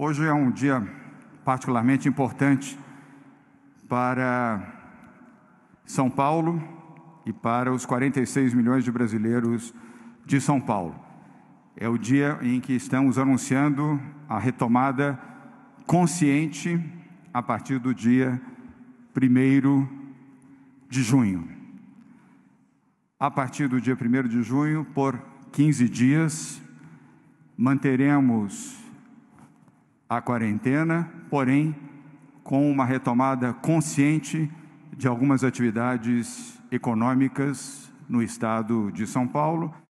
Hoje é um dia particularmente importante para São Paulo e para os 46 milhões de brasileiros de São Paulo. É o dia em que estamos anunciando a retomada consciente a partir do dia 1 de junho. A partir do dia 1 de junho, por 15 dias, manteremos a quarentena, porém com uma retomada consciente de algumas atividades econômicas no estado de São Paulo.